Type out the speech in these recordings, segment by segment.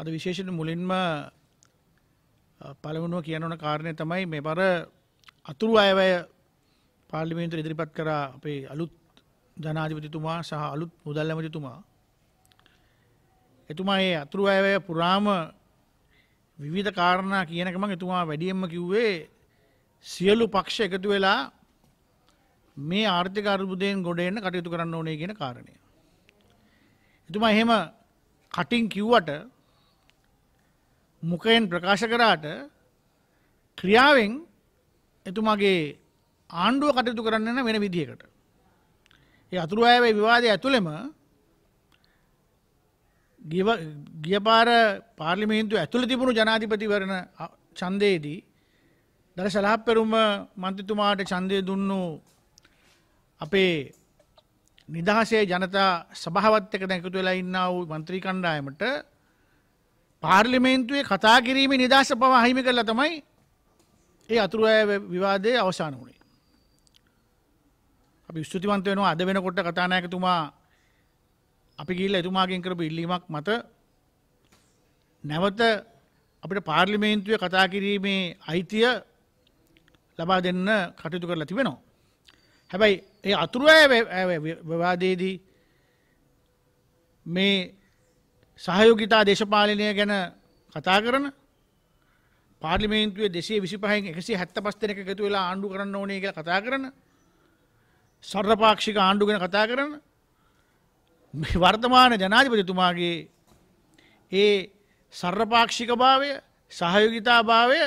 අද විශේෂයෙන් මුලින්ම පළවෙනුව කියන ඕන කාරණය තමයි මේ බර අතුරු අයවැය පාර්ලිමේන්තුව ඉදිරිපත් කර අපේ අලුත් ජනාධිපතිතුමා සහ අලුත් මුදල් ඇමතිතුමා එතුමා ඒ අතුරු අයවැය පුරාම විවිධ කාරණා කියනකම එතුමා වැඩියෙන්ම කිව්වේ සියලු පක්ෂ එකතු වෙලා මේ ආර්ථික අර්බුදයෙන් ගොඩ එන්න කටයුතු කරන්න ඕනේ කියන කාරණය. එතුමා එහෙම කටින් කිව්වට මුකයෙන් ප්‍රකාශ කරාට ක්‍රියාවෙන් එතුමගේ ආණ්ඩුව කටයුතු කරන්න වෙන විදිහකට. ඒ අතුරු අයවේ විවාදය ඇතුළෙම ගියපාර පාර්ලිමේන්තු ඇතුළ තිබුණු ජනාධිපතිවරණ ඡන්දයේදී දර සලහප්පෙරුම මන්ත්‍රීතුමාට ඡන්දය දුන්නු අපේ නිදහසේ ජනතා සභාවත් එක්ක දැන් එකතු වෙලා ඉන්නා වූ മന്ത്രി කණ්ඩායමට පාර්ලිමේන්තුවේ කතා කිරීම නිදහස පව අහිමි කරලා තමයි ඒ අතුරු අය විවාදය අවසාන වුණේ. අපි ස්තුතිවන්ත වෙනවා අද වෙනකොට කතානායකතුමා අපි ගිහිල්ලා එතුමාගෙන් කරපු ඉල්ලීමක් මත නැවත අපිට පාර්ලිමේන්තුවේ කතා කිරීමේ අයිතිය ලබා දෙන්න කටයුතු කරලා තිබෙනවා. හැබැයි ඒ අතුරු අය විවාදයේදී මේ සහයෝගිතා දේශපාලනය ගැන කතා කරන පාර්ලිමේන්තුව දෙසේ විසි පහෙන් එකසේ හැත්ත පස් දෙනක එකතු වෙලා ආණ්ඩු කරන්න ඕනේ කියලා කතා කරන සර්රපාක්ෂික ආණ්ඩු ගැන කතා කරන වර්තමාන ජනාධිපතිතුමාගේ ඒ සර්රපාක්ෂික භාවය සහයෝගිතා භාවය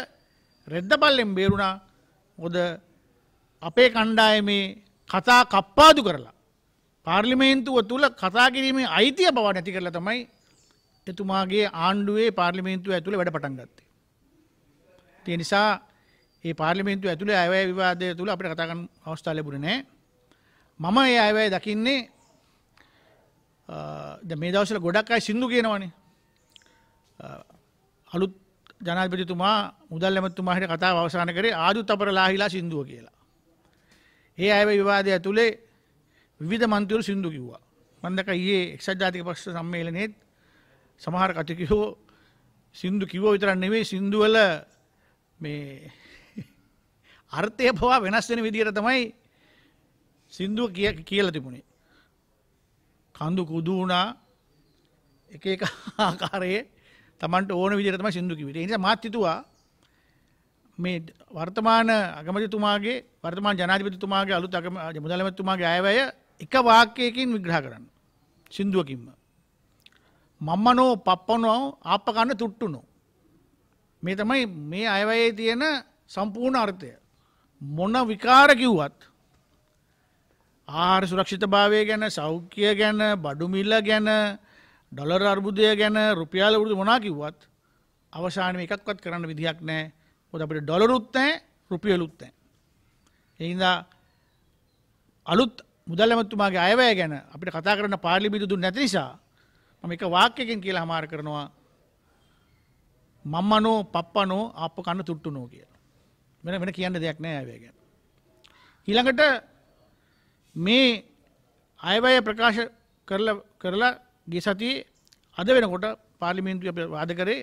රෙද්ද පල්ලෙන් බේරුණා හොද අපේ කණ්ඩායමේ කතා කප්පාදු කරලා පාර්ලිමේන්තුව තුළ කතා කිරීමේ අයිතිය බව නැති කරලා තමයි එතුමාගේ ආණ්ඩුවේ පාර්ලිමේන්තුව ඇතුළේ වැඩ පටන් ගත්තේ. ඒ නිසා ඒ පාර්ලිමේන්තුව ඇතුළේ අයවැය විවාදය තුළ අපිට කතා කරන්න අවස්ථාව ලැබුණේ නැහැ. මම ඒ අයවැය දකින්නේ දැන් මේ දවස්වල ගොඩක් අය සින්දු කියනවනේ. අලුත් ජනාධිපතිතුමා මුදල් ඇමතිතුමා හිට කතාව අවසන් කරේ ආදුත් අපරලාහිලා සින්දුව කියලා. ඒ අයවැය විවාදය ඇතුළේ විවිධ මන්ත්‍රීවරු සින්දු කිව්වා. මම දැක්කා ඊයේ එක්සත් ජාතික පක්ෂ සම්මේලනයේත් සමහර කටකිහෝ සින්දු කිව්ව විතරන් නෙවෙයි සින්දුවල මේ අර්ථය පවා වෙනස් වෙන විදිහට තමයි සින්දුව කියලා තිබුණේ. කඳු කුදු වුණා එක එක ආකාරයේ Tamanට ඕන විදිහට තමයි සින්දු කිව්වේ. ඒ නිසා මාත් හිතුවා මේ වර්තමාන අගමැතිතුමාගේ වර්තමාන ජනාධිපතිතුමාගේ අලුත් අගම මුදලමැතිතුමාගේ අයවැය එක වාක්‍යයකින් විග්‍රහ කරන්න. සින්දුවකින්ම. මම්මනෝ පප්පනෝ ආපකන්න තුට්ටුනෝ. මේ තමයි මේ අයවයේ තියෙන සම්පූර්ණ අර්ථය. මොන විකාර කිව්වත් ආහාර සුරක්ෂිතභාවය ගැන සෞඛ්‍ය ගැන බඩු මිල ගැන ඩොලර් අර්බුදය ගැන රුපියල් වෘදු මොනා කිව්වත් අවසානයේ එකක්වත් කරන්න විදිහක් නැහැ. මොකද අපිට ඩොලරුත් නැහැ රුපියලුත් නැහැ. ඒ හින්දා අලුත් මුදල් ඇමතුමාගේ අයවැය ගැන අපිට කතා කරන්න පාර්ලිමේන්තුව දුන්නේ නැති නිසා මම එක වාක්‍යකින් කියලා හමාර කරනවා මම්මනෝ පප්පනෝ අප කන්න තුට්ටුනෝ කියලා. වෙන වෙන කියන්න දෙයක් නෑ ඇවය ගැන. ඊළඟට මේ අයවය ප්‍රකාශ කරලා ගේ සතියේ අද වෙනකොට පාර්ලිමේන්තුව අප වාද කරේ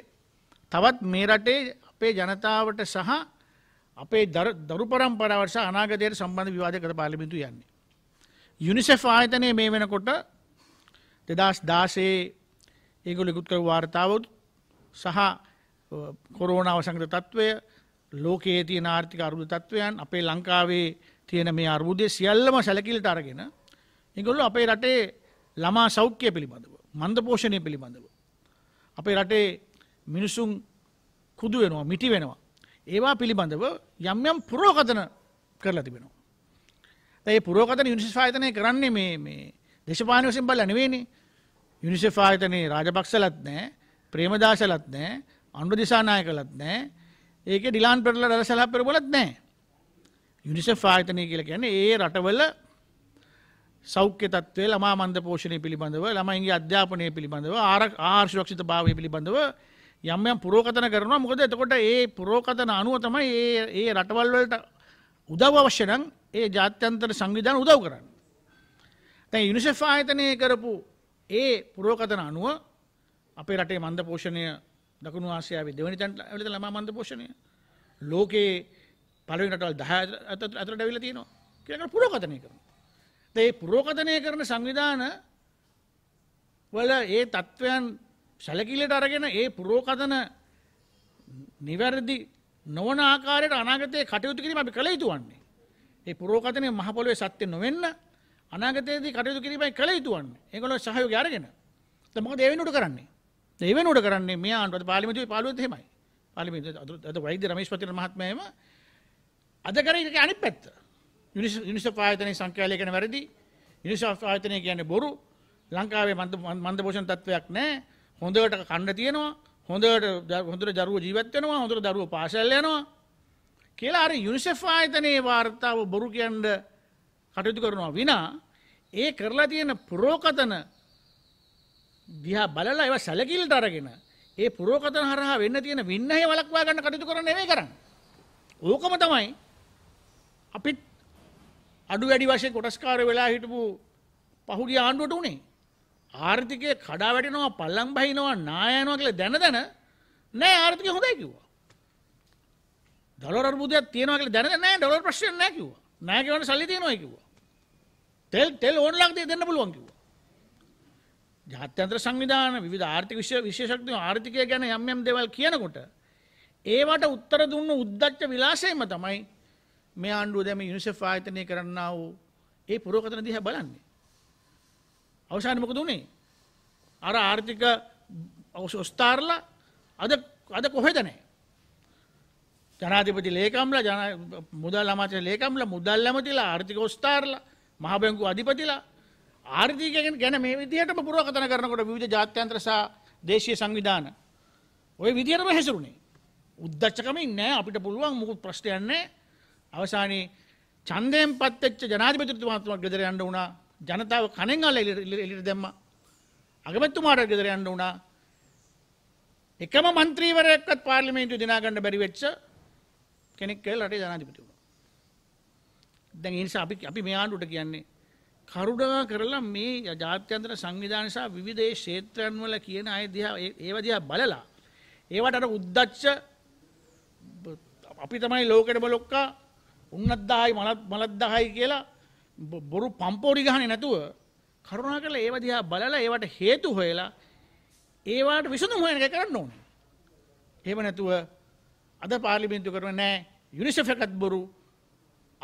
තවත් මේ රටේ අපේ ජනතාවට සහ අපේ දරු පරම්පරාවට සහ අනාගතයට සම්බන්ධ විවාද කර පාර්ලිමේන්තුව යන්නේ. යුනිසෙෆ් ආයතනය මේ වෙනකොට දෙදස් දාසේ ඒගොල ඉකුත්කර වාර්තාවත් සහ කොරෝණාව සංග්‍ර තත්ත්වය ලෝකයේ තියෙන ආර්ථික අරුදු තත්ත්වයන් අපේ ලංකාවේ තියෙන මේ අර්බුදය සියල්ලම සැලකිලට අරගෙන ඒගොල්ලෝ අපේ රටේ ළමා සෞඛ්‍ය පිළිබඳව මන්ද පෝෂණය පිළිබඳව අපේ රටේ මිනිසුන් කුදු වෙනවා මිටි වෙනවා ඒවා පිළිබඳව යම් යම් පුරෝකතන කරලා තිබෙනවා. ඒ පුරෝකතන යුනිසෙෆ් ආයතනය කරන්නේ මේ මේ දේශපාලන වශයෙන් බලලා නෙවෙයිනේ යුනිසෙෆ් ආයතනයේ රාජපක්ෂලත් නැහැ, ප්‍රේමදාසලත් නැහැ, අනුර දිසානායකලත් නැහැ. ඒකේ ඩිලාන් පෙරලා දරසලා පෙරබලත් නැහැ. යුනිසෙෆ් ආයතනය කියලා කියන්නේ ඒ රටවල සෞඛ්‍ය තත්ත්වය ළමා මන්ද පෝෂණය පිළිබඳව ළමයින්ගේ අධ්‍යාපනය පිළිබඳව ආහාර සුරක්ෂිත භාවය පිළිබඳව යම් යම් පුරෝකතන කරනවා මොකද එතකොට ඒ පුරෝකතන අනුව තමයි ඒ ඒ රටවල් වලට උදව් අවශ්‍ය නම් ඒ ජාත්‍යන්තර සංවිධාන උදව් කරන්නේ. දැන් යුනිසෙෆ් ආයතනය කරපු ඒ පුරෝකතන අනුව අපේ රටේ මන්ද පෝෂණය දකුණු ආසියාවේ දෙවනි තැනට ඇවිල්ලා ළමා මන්ද පෝෂණය ලෝකේ පළවෙනි රටවල් 10 අතරට ඇවිල්ලා තියෙනවා කියලා කර පුරෝකතනය කරනවා. දැන් මේ පුරෝකතනය කරන සංවිධාන වල ඒ தත්වයන් සැලකිල්ලට අරගෙන ඒ පුරෝකතන නිවැරදි නොවන ආකාරයට අනාගතයේ කටයුතු කිරීම අපි කළ යුතු වන්නේ. ඒ පුරෝකතනය මහ පොළොවේ සත්‍ය නොවෙන්න අනාගතයේදී කටයුතු කිරීමයි කළ යුතු වන්නේ. ඒගොල්ලෝ සහයෝගය අරගෙන. දැන් මොකද ඒ වෙනුවට කරන්නේ? ඒ වෙනුවට කරන්නේ මේ ආණ්ඩුව පාර්ලිමේන්තුවේ පාළුවෙත් එහෙමයි. පාර්ලිමේන්තුවේ අද වෛද්‍ය රමේෂ් පතිල මහත්මයාම අද කරේ ඒක අනිත් පැත්ත. යුනිසෙෆ් ආයතනයේ සංඛ්‍යාලය ගැන වැරදි. යුනිසෙෆ් ආයතනය කියන්නේ බොරු. ලංකාවේ මන්ද මන්ද පෝෂණ තත්වයක් නැහැ. හොඳට කන්න තියෙනවා. හොඳට හොඳට දරුවෝ ජීවත් වෙනවා. හොඳට දරුවෝ පාසල් යනවා. කියලා අර යුනිසෙෆ් ආයතනයේ වාර්තාව බොරු කියන්නේ කටයුතු කරනවා විනා ඒ කරලා තියෙන පුරෝකතන දිහා බලලා ඒවා සැලකිල්ලට අරගෙන ඒ පුරෝකතන හරහා වෙන්න තියෙන වින්නහේ වළක්වා ගන්න කටයුතු කරන නෙවෙයි කරන්නේ. ඕකම තමයි අපිත් අඩු වැඩි වශයෙන් කොටස්කාර වෙලා හිටපු පහුගිය ආණ්ඩුවට උනේ. ආර්ථිකය කඩා වැටෙනවා, පල්ලම් බහිනවා, නාය යනවා කියලා දැන දැන නෑ ආර්ථිකය හොඳයි කිව්වා. ඩොලර් අර්බුදයක් තියෙනවා කියලා දැන දැන නෑ ඩොලර් ප්‍රශ්නයක් නෑ කිව්වා. නෑ කියවන සල්ලි තියෙනවා කිව්වා. තෙල් තෙල් ඕන ලක්දේ දෙන්න පුළුවන් කිව්වා. ජාත්‍යන්තර සංවිධාන විවිධ ආර්ථික විෂය විශේෂඥ ආර්ථිකය ගැන යම් යම් දේවල් කියනකොට ඒවට උත්තර දුන්න උද්දච්ච විලාසයම තමයි මේ ආණ්ඩුව දැන් මේ යුනිසෙෆ් ආයතනය කරන්නා වූ ඒ පුරෝගතන දිහා බලන්නේ. අවසානයේ මොකද උනේ? අර ආර්ථික ඔස්තාරලා අද අද කොහෙද නැහැ. ජනාධිපති ලේකම්ලා ජන මුදල් අමාත්‍ය ලේකම්ලා මුදල් ඇමතිලා ආර්ථික ඔස්ථාරලා මහ බැංකු අධිපතිලා ආර්ථිකයෙන් ගැන මේ විදිහටම පුරකතන කරනකොට විවිධ ජාත්‍යන්තර සහ දේශීය සංවිධාන ওই විදිහටම හැසිරුණේ උද්දච්චකමින් නෑ අපිට පුළුවන් මුකුත් ප්‍රශ්නයක් නෑ අවසානයේ ඡන්දයෙන් පත් වෙච්ච ජනාධිපතිතුමාට ගෙදර යන්න වුණා ජනතාව කණෙන් අල්ල එළියට දැම්මා අගමැතිතුමාට ගෙදර යන්න වුණා එකම മന്ത്രിවරයෙක්වත් පාර්ලිමේන්තුවේ දිනා ගන්න බැරි වෙච්ච කෙනෙක් කියලා රටේ ජනාධිපති වුණා. දැන් ඒ නිසා අපි අපි මේ ආණ්ඩුවට කියන්නේ කරුණා කරලා මේ ජාත්‍යන්තර සංවිධාන සහ විවිධ ක්ෂේත්‍රයන් වල කියන අය දිහා ඒව දිහා බලලා ඒවට අර උද්දච්ච අපි තමයි ලෝකෙට බලොක්කා උන්නත් 10යි මලත් මලත් 10යි කියලා බොරු පම්පෝරි ගහන්නේ නැතුව කරුණා කරලා ඒව දිහා බලලා ඒවට හේතු හොයලා ඒවට විසඳුම් හොයන එක කරන්න ඕනේ. එහෙම නැතුව අද පාර්ලිමේන්තු කරන නෑ යුනිසෙෆ් එකත් බොරු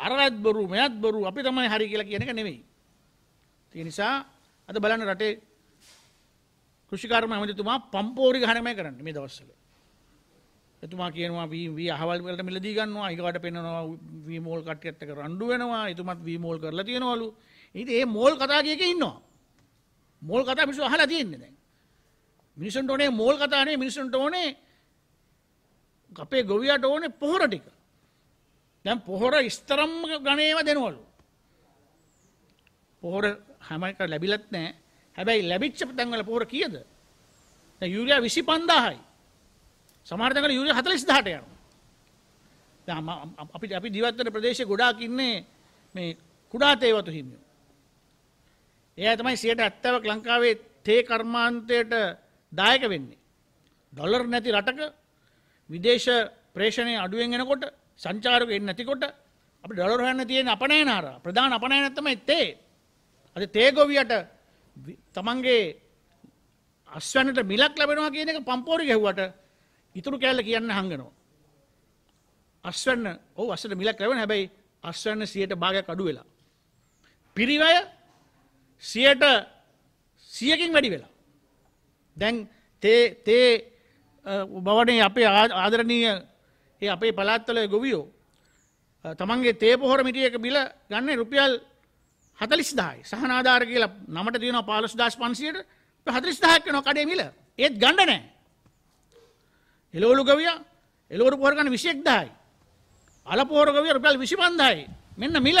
අරවත් බොරු මෙයත් බොරු අපි තමයි හරි කියලා කියන එක නෙමෙයි. ඒ නිසා අද බලන්න රටේ කෘෂිකාර්ම ඇමතිතුමා පම්පෝරි ගහනමයි කරන්නේ මේ දවස්වල. එතුමා කියනවා වී වී අහවල් වලට මිලදී ගන්නවා ඊගාට පෙන්නනවා වී මෝල් කට්ටියත් එක්ක රණ්ඩු වෙනවා එතුමත් වී මෝල් කරලා තියෙනවලු. ඉතින් මේ මෝල් කතා කියක ඉන්නවා. මෝල් කතා මිනිස්සු අහලා තියෙන්නේ දැන්. මිනිසුන්ට ඕනේ මෝල් කතා නෙවෙයි මිනිසුන්ට ඕනේ අපේ ගොවියට ඕනේ පොහොර ටික. දැන් පොහොර ඉස්තරම් ගණේව දෙනවලු. පොහොර හැම එක ලැබිලත් නැහැ. හැබැයි ලැබිච්ච තැන්වල පොහොර කීයද? දැන් යූරියා 25000යි. සමහර තැන්වල යූරියා 40000ට යනවා. දැන් අපි අපි ජීවත් වෙන ප්‍රදේශේ ගොඩාක් ඉන්නේ මේ කුඩා තේවතු හිමියෝ. එයා තමයි 70ක් ලංකාවේ තේ කර්මාන්තයට දායක වෙන්නේ. ඩොලර් නැති රටක විදේශ ප්‍රේෂණය අඩුවෙන් එනකොට සංචාරක එන්නේ නැතිකොට අපි ඩොලර් හොයන්න තියෙන අපනයන ආර ප්‍රධාන අපනයන තමයි තේ. අද තේ ගොවියට තමන්ගේ අස්වැන්නට මිලක් ලැබෙනවා කියන එක පම්පෝරි ගැහුවට ඉතුරු කෑල්ල කියන්න හංගනවා. අස්වැන්න ඔව් අස්සට මිලක් ලැබෙන හැබැයි අස්වැන්න 100ට භාගයක් අඩු වෙලා. පිරිවැය 100ට 100කින් වැඩි වෙලා. දැන් තේ තේ බවනේ අපේ ආදරණීය ඒ අපේ පළාත්වල ගොවියෝ තමන්ගේ තේ පොහොර මිටියක බිල ගන්න රුපියල් හතලිස් දායි සහනාධාර කියලා නමට තියෙන පාලොස් දස් පන්සියට හතලිස් දහක් වෙනවා කඩේ මිල ඒත් ගණ්ඩ නෑ එලෝලු ගවිය එලෝරු පොහරගන්න විශයෙක් දායි අල පොහොර ගවිය රුපියල් විසි පන්දායි මෙන්න මිල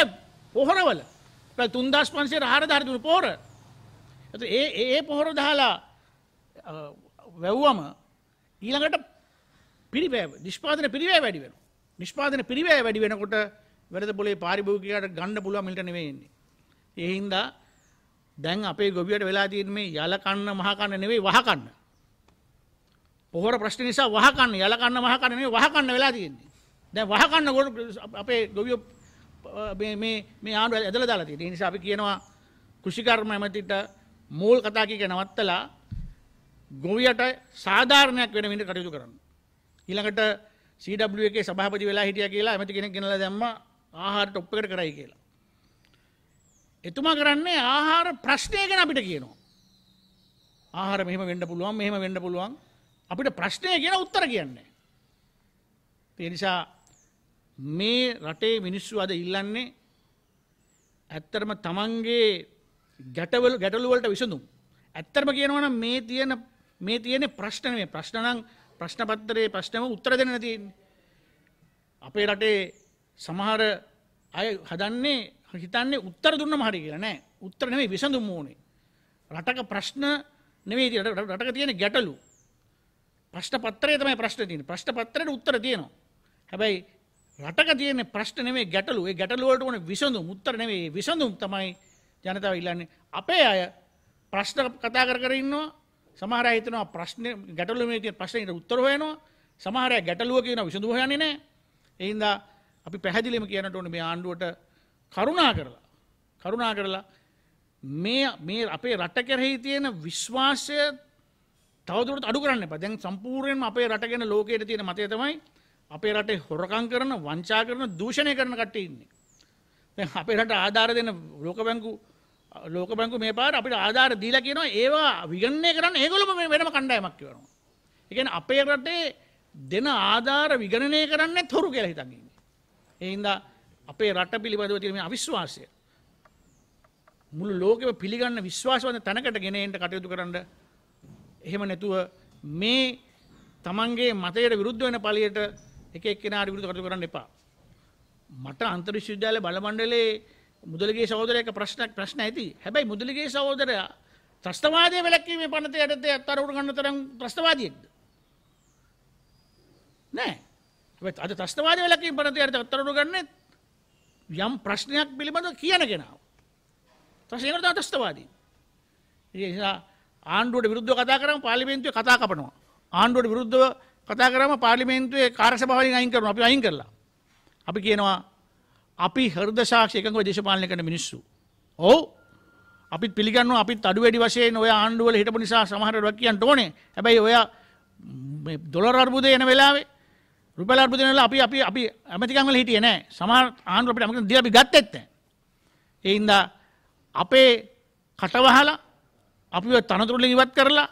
පොහොරවල තුන්දස් පන්සේ හාර ධාරදුන පොහොර ඒ ඒ පොහොර දහලා වැව්වම ඊළඟට පිරිවැය නිෂ්පාදන පිරිවැය වැඩි වෙනවා. නිෂ්පාදන පිරිවැය වැඩි වෙනකොට වෙළඳ පොලේ පාරිභෝගිකයාට ගන්න පුළුවන් මිලට නෙවෙයි එන්නේ. ඒ හින්දා දැන් අපේ ගොවියට වෙලා තියෙන මේ යල කන්න මහ කන්න නෙවෙයි වහ කන්න. පොහොර ප්‍රශ්න නිසා වහ කන්න යල කන්න මහ කන්න නෙවෙයි වහ කන්න වෙලා තියෙන්නේ. දැන් වහ කන්න අපේ ගොවියෝ මේ මේ මේ ආණ්ඩුව ඇදලා දාලා තියෙන්නේ. ඒ නිසා අපි කියනවා කෘෂිකර්ම ඇමතිට මූල් කතා කික නවත්තලා ගොවියට සාධාරණයක් වෙන විදිහට කටයුතු කරන්න. ඊළඟට CW එකේ සභාපති වෙලා හිටියා කියලා ඇමති කෙනෙක් ගෙනලා දැම්මා ආහාර টොප් එකට කරයි කියලා. එතුමා කරන්නේ ආහාර ප්‍රශ්නය ගැන අපිට කියනවා. ආහාර මෙහෙම වෙන්න පුළුවන් මෙහෙම වෙන්න පුළුවන් අපිට ප්‍රශ්නය කියන උත්තර කියන්නේ. ඒ නිසා මේ රටේ මිනිස්සු අද ඉල්ලන්නේ ඇත්තටම තමන්ගේ ගැටවල ගැටලු වලට විසඳුම්. ඇත්තටම කියනවනම් මේ තියෙන මේ තියෙන ප්‍රශ්න මේ ප්‍රශ්න නම් ප්‍රශ්න පත්‍රයේ ප්‍රශ්නම උත්තර දෙන්න තියෙන්නේ. අපේ රටේ සමහර අය හදන්නේ හිතන්නේ උත්තර දුන්නම හරි කියලා නෑ. උත්තර නෙමෙයි විසඳුම් ඕනේ. රටක ප්‍රශ්න නෙමෙයි රටක තියෙන ගැටලු. ප්‍රශ්න පත්‍රයේ තමයි ප්‍රශ්න තියෙන්නේ. ප්‍රශ්න පත්‍රයට උත්තර තියෙනවා. හැබැයි රටක තියෙන ප්‍රශ්න නෙමෙයි ගැටලු. ඒ ගැටලු වලට ඕනේ විසඳුම්. උත්තර නෙමෙයි විසඳුම් තමයි ජනතාව ඉල්ලන්නේ. අපේ අය ප්‍රශ්න කතා කර කර ඉන්නවා. සමහර හිතනවා ප්‍රශ්නේ ගැටලුව මේ තියෙන ප්‍රශ්නෙට උත්තර හොයනවා සමහර අය ගැටලුව කියන විසඳුම හොයන්නේ නැහැ ඒ හින්දා අපි පැහැදිලිවම කියන්නට ඕනේ මේ ආණ්ඩුවට කරුණා කරලා කරුණා කරලා මේ මේ අපේ රට කෙරෙහි තියෙන විශ්වාසය තවදුරටත් අඩු කරන්න එපා. දැන් සම්පූර්ණයෙන්ම අපේ රට ගැන ලෝකයේ තියෙන මතය තමයි අපේ රටේ හොරකම් කරන, වංචා කරන, දූෂණය කරන කට්ටිය ඉන්නේ. දැන් අපේ රට ආධාර දෙන ලෝක බැංකු ලෝක බැංකු මේ පාර අපිට ආධාර දීලා කියනවා ඒවා විගණනය කරන්න ඒගොල්ලෝ මේ වෙනම කණ්ඩායමක් කියනවා. ඒ කියන්නේ අපේ රටේ දෙන ආධාර විගණනය කරන්නේ තොරු කියලා හිතන් ඉන්නේ. ඒ හින්දා අපේ රට පිළිබඳව තියෙන මේ අවිශ්වාසය මුළු ලෝකෙම පිළිගන්න විශ්වාසවන්ත තැනකට ගෙන එන්න කටයුතු කරන්න එහෙම නැතුව මේ තමන්ගේ මතයට විරුද්ධ වෙන පළියට එක එක්කෙනාට විරුද්ධ කටයුතු කරන්න එපා. මට අන්තර්විශ්වවිද්‍යාල බල මණ්ඩලයේ මුදලගේ සහෝදරයක ප්‍රශ්නයක් ප්‍රශ්න ඇති හැබැයි මුදලගේ සහෝදරයා ත්‍රස්තවාදය වැළැක්වීමේ පනත යටතේ අත්අඩංගුවට ගන්න තරම් ත්‍රස්තවාදියෙක්ද නෑ හැබැයි අද ත්‍රස්තවාදය වැළැක්වීම පනත යටතේ අත්අඩංගුවට ගන්න යම් ප්‍රශ්නයක් පිළිබඳව කියන කෙනා ත්‍රස්තේකට තමයි ත්‍රස්තවාදී ඒ නිසා ආණ්ඩුවට විරුද්ධව කතා කරාම පාර්ලිමේන්තුවේ කතා කපනවා ආණ්ඩුවට විරුද්ධව කතා කරාම පාර්ලිමේන්තුවේ කාර්යසභාවෙන් අයින් කරනවා අපි අයින් කරලා අපි කියනවා අපි හර්ද සාක්ෂ එකකව දේශපාලනය කරන මිනිස්සු. ඔව් අපිත් පිළිගන්නවා අපිත් අඩු වැඩි වශයෙන් ඔය ආණ්ඩුවල හිටපු නිසා සමහර රට කියන්න ඕනේ. හැබැයි ඔයා ඩොලර් අර්බුදේ එන වෙලාවේ රුපියල් අර්බුදේ එන වෙලාව අපි අපි අපි ඇමතිකම් වල හිටියේ නැහැ. සමහර ආණ්ඩුව අපිට ඇමතිකම් දීලා අපි ගත්තෙත් නැහැ. ඒ හින්දා අපේ කටවහලා අපිව තනතුරු වලින් ඉවත් කරලා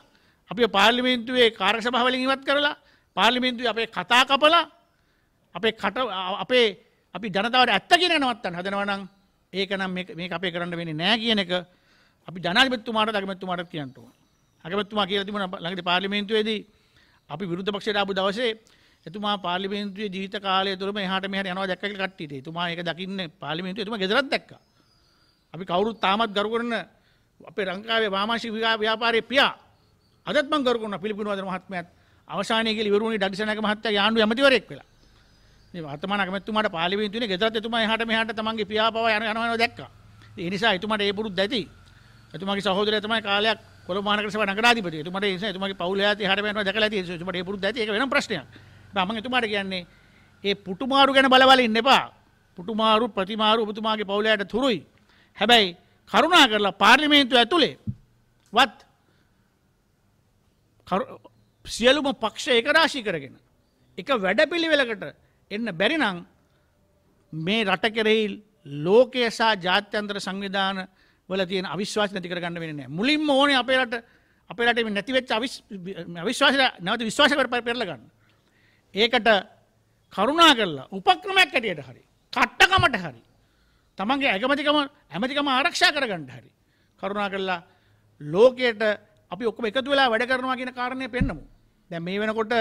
අපිව පාර්ලිමේන්තුවේ කාර්යසභාව වලින් ඉවත් කරලා පාර්ලිමේන්තුවේ අපේ කතා කපලා අපේ කට අපේ අපි ජනතාවට ඇත්ත කියෙන නවත්තන් හදනවනම් ඒක නම් මේ අපේ කරන්න වෙන නෑ කියන එක අපි ජනාධිපතිතුමාට අගමැතිතුමාට කියන්න ඕන. අගමැතිතුමා කියලා තිබුණා ළඟදී පාර්ලිමේන්තුවේදී අපි විරුද්ධ පක්ෂයට ආපු දවසේ එතුමා පාර්ලිමේන්තුවේ ජීවිත කාලය තුළම එහාට මෙහාට යනවා දැක්ක කියලා කට්ටියට. එතුමා ඒක දකින්නේ පාර්ලිමේන්තුවේ එතුමා ගෙදරක් දැක්කා. අපි කවුරුත් තාමත් ගරු කරන අපේ ලංකාවේ වාමාංශික ව්‍යාපාරයේ පියා අදත් මම ගරු කරනවා පිළිපිනුවද මහත්මයාත් අවසානයේ කියලා ඉවරුණේ ඩග්සනාගේ මහත්තයා යාණ්ඩු ඇමතිවරයෙක් වෙලා. මේ වර්තමාන අගමැතිතුමාට පාර්ලිමේන්තු වෙන ගෙදරත් එතුමා එහාට මෙහාට තමන්ගේ පියා පවා යන යනවා දැක්කා. ඒ නිසා එතුමාට ඒ පුරුද්ද ඇති. එතුමාගේ සහෝදරයා තමයි කාලයක් කොළඹ මහනගර සභාව නගරාධිපති. එතුමාට ඒ නිසා එතුමාගේ පවුල යාත් එහාට මෙහාට දැකලා ඇති. එතුමාට ඒ පුරුද්ද ඇති. ඒක වෙනම ප්‍රශ්නයක්. මම එතුමාට කියන්නේ ඒ පුටුමාරු ගැන බලවල ඉන්න එපා. පුටුමාරු ප්‍රතිමාරු ඔබතුමාගේ පවුල යාට තුරුයි. හැබැයි කරුණා කරලා පාර්ලිමේන්තුව ඇතුලේ වත් සියලුම පක්ෂ එක රාශී කරගෙන එක වැඩපිළිවෙලකට එන්න බැරිනං මේ රට කෙරෙහි ලෝකය සහ ජාත්‍යන්තර සංවිධාන වල තියෙන අවිශ්වාස නැති කරගන්න වෙන්නේ නැහැ. මුලින්ම ඕනේ අපේ රට අපේ රටේ මේ නැති වෙච්ච අවිශ්වාසය නැවත විශ්වාසයට පෙරලා ගන්න. ඒකට කරුණා කරලා උපක්‍රමයක් ඇටියට හරි කට්ටකමට හරි තමන්ගේ ඇගමතිකම ඇමතිකම ආරක්ෂා කරගන්න හරි කරුණා කරලා ලෝකයට අපි ඔක්කොම එකතු වෙලා වැඩ කරනවා කියන කාරණය පෙන්නමු. දැන් මේ වෙනකොට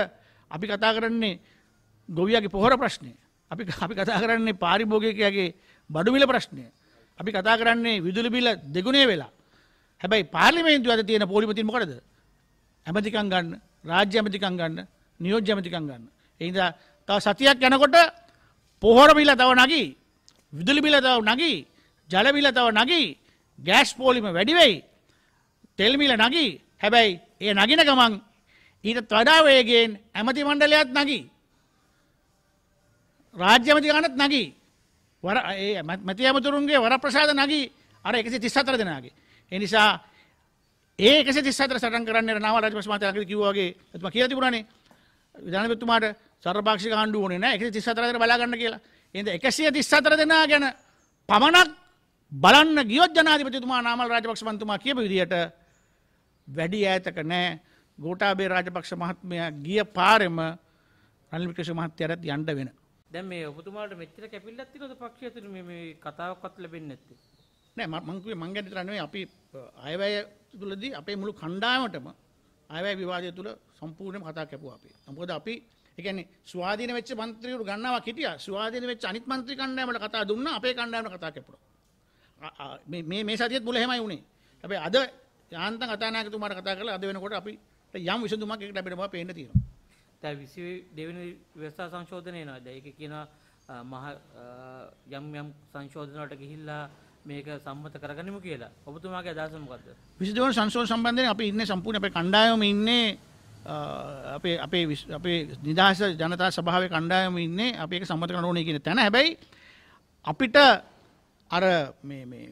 අපි කතා කරන්නේ ගොවියගේ පොහොර ප්‍රශ්නය අපි අපි කතා කරන්නේ පාරිභෝගකයාගේ බඩුමිල ප්‍රශ්නය අපි කතා කරන්නේ විදුලි බිල දෙගුණේ වෙලා හැබැයි පාර්ලිමේන්තුව අද තියෙන පොලිමතින් මොකටද ඇමතිකම් ගන්න රාජ්‍ය ඇමතිකම් ගන්න නියෝජ්‍ය ඇමතිකම් ගන්න එහිද තව සතියක් යනකොට පොහොර බිල තව නගී විදුලි බිල තව නගී ජල බිල තව නගී ගෑස් පෝලිම වැඩි වෙයි තෙල් මිල නගී හැබැයි ඒ නගින ගමන් ඊට වඩා වේගයෙන් ඇමති මණ්ඩලයත් නගී රාජ්‍යමති ගානත් නගී වර ඒ මැති ඇමතුරුන්ගේ වර ප්‍රසාද නගී අර එකසි තිස්සතර දෙනාගේ. එනිසා ඒක සිතර සටන් කරන්න නාව රජ මත කිවගේ ඇත්ම කිය තිබුණනේ විධානපතුමාට සරභාක්ෂි කාණ්ඩු වනේ නෑ එක තිස්සතරදර බලාගන්න කියලා එද එකසිය තිස්සතර දෙනා ගැන පමණක් බලන්න ගියොත් ජනාධිපතිතුමා නාමල් රාජපක්ෂමන්තුමා කියප විදිහට වැඩි ඈතක නෑ ගෝටාබේ රාජපක්ෂ මහත්මයා ගිය පාරෙම රනිල්පිකෂ මහත්තයරත් යන්ඩ වෙන. දැන් මේ ඔබතුමාට මෙච්චර කැපිල්ලක් තියෙනවද පක්ෂය තුළ මේ මේ කතාවක්වත් ලැබෙන්නේ නැත්තේ? නෑ මම මං කිව්වේ මං ගැන විතර නෙවෙයි අපි අයවැය තුලදී අපේ මුළු කණ්ඩායමටම අයවැය විවාදය තුල සම්පූර්ණයෙන්ම කතා කැපුවා අපි. මොකද අපි ඒ කියන්නේ ස්වාධීන වෙච්ච മന്ത്രിවරු ගන්නවා හිටියා. ස්වාධීන වෙච්ච අනිත් മന്ത്രി කණ්ඩායමට කතා දුන්නා අපේ කණ්ඩායමට කතා කැපුණා. මේ මේ මේ සතියෙත් මුල එහෙමයි වුනේ. හැබැයි අද යාන්තම් කතානායකතුමාට කතා කරලා අද වෙනකොට අපි යම් විසඳුමක් එකට ලැබෙනවා පේන්න තියෙනවා. දැන් 22 වෙනි ව්‍යවස්ථා සංශෝධනය එනවා. දැන් ඒක කියනවා මහ යම් යම් සංශෝධන වලට ගිහිල්ලා මේක සම්මත කරගනිමු කියලා. ඔබතුමාගේ අදහස මොකද්ද? 22 වෙනි සංශෝධන සම්බන්ධයෙන් අපි ඉන්නේ සම්පූර්ණ අපේ කණ්ඩායම ඉන්නේ අපේ අපේ අපේ නිදහස ජනතා සභාවේ කණ්ඩායම ඉන්නේ අපි ඒක සම්මත කරන්න ඕනේ කියන තැන. හැබැයි අපිට අර මේ මේ